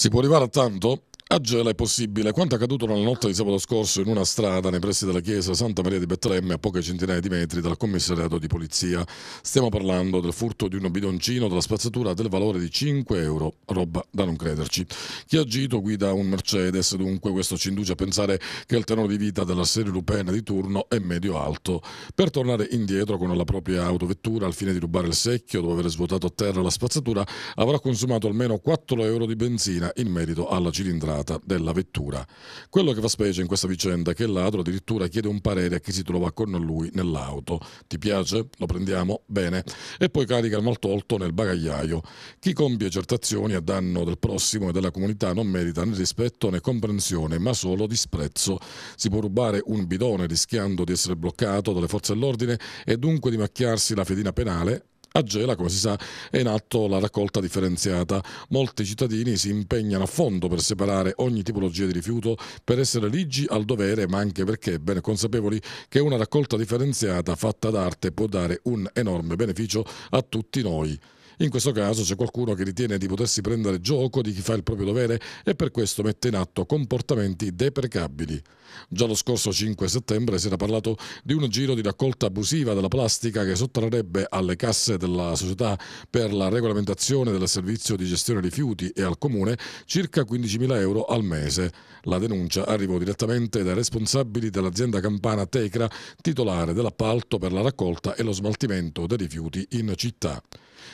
Si può arrivare a tanto? A Gela è possibile. Quanto accaduto nella notte di sabato scorso in una strada nei pressi della chiesa Santa Maria di Betlemme, a poche centinaia di metri dal commissariato di polizia. Stiamo parlando del furto di un bidoncino dalla spazzatura del valore di 5 euro, roba da non crederci. Chi ha agito guida un Mercedes, dunque questo ci induce a pensare che il tenore di vita della serie Lupin di turno è medio-alto. Per tornare indietro con la propria autovettura al fine di rubare il secchio, dopo aver svuotato a terra la spazzatura, avrà consumato almeno 4 euro di benzina in merito alla cilindrata data della vettura. Quello che fa specie in questa vicenda è che il ladro addirittura chiede un parere a chi si trova con lui nell'auto. Ti piace? Lo prendiamo? Bene. E poi carica il maltolto nel bagagliaio. Chi compie certe azioni a danno del prossimo e della comunità non merita né rispetto né comprensione, ma solo disprezzo. Si può rubare un bidone rischiando di essere bloccato dalle forze dell'ordine e dunque di macchiarsi la fedina penale, a Gela, come si sa, è in atto la raccolta differenziata. Molti cittadini si impegnano a fondo per separare ogni tipologia di rifiuto per essere ligi al dovere, ma anche perché ben consapevoli che una raccolta differenziata fatta d'arte può dare un enorme beneficio a tutti noi. In questo caso c'è qualcuno che ritiene di potersi prendere gioco di chi fa il proprio dovere e per questo mette in atto comportamenti deprecabili. Già lo scorso 5 settembre si era parlato di un giro di raccolta abusiva della plastica che sottrarrebbe alle casse della società per la regolamentazione del servizio di gestione rifiuti e al comune circa 15.000 euro al mese. La denuncia arrivò direttamente dai responsabili dell'azienda campana Tecra, titolare dell'appalto per la raccolta e lo smaltimento dei rifiuti in città.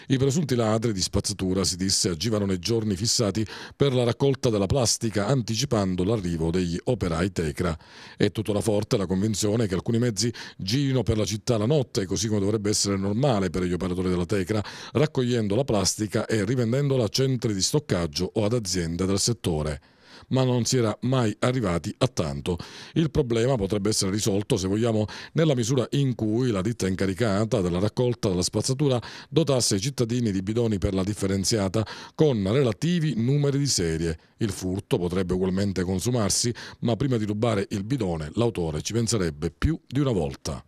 I presunti ladri di spazzatura, si disse, agivano nei giorni fissati per la raccolta della plastica, anticipando l'arrivo degli operai Tecra. È tuttora forte la convinzione che alcuni mezzi girino per la città la notte, così come dovrebbe essere normale per gli operatori della Tecra, raccogliendo la plastica e rivendendola a centri di stoccaggio o ad aziende del settore ma non si era mai arrivati a tanto. Il problema potrebbe essere risolto, se vogliamo, nella misura in cui la ditta incaricata della raccolta della spazzatura dotasse i cittadini di bidoni per la differenziata con relativi numeri di serie. Il furto potrebbe ugualmente consumarsi, ma prima di rubare il bidone l'autore ci penserebbe più di una volta.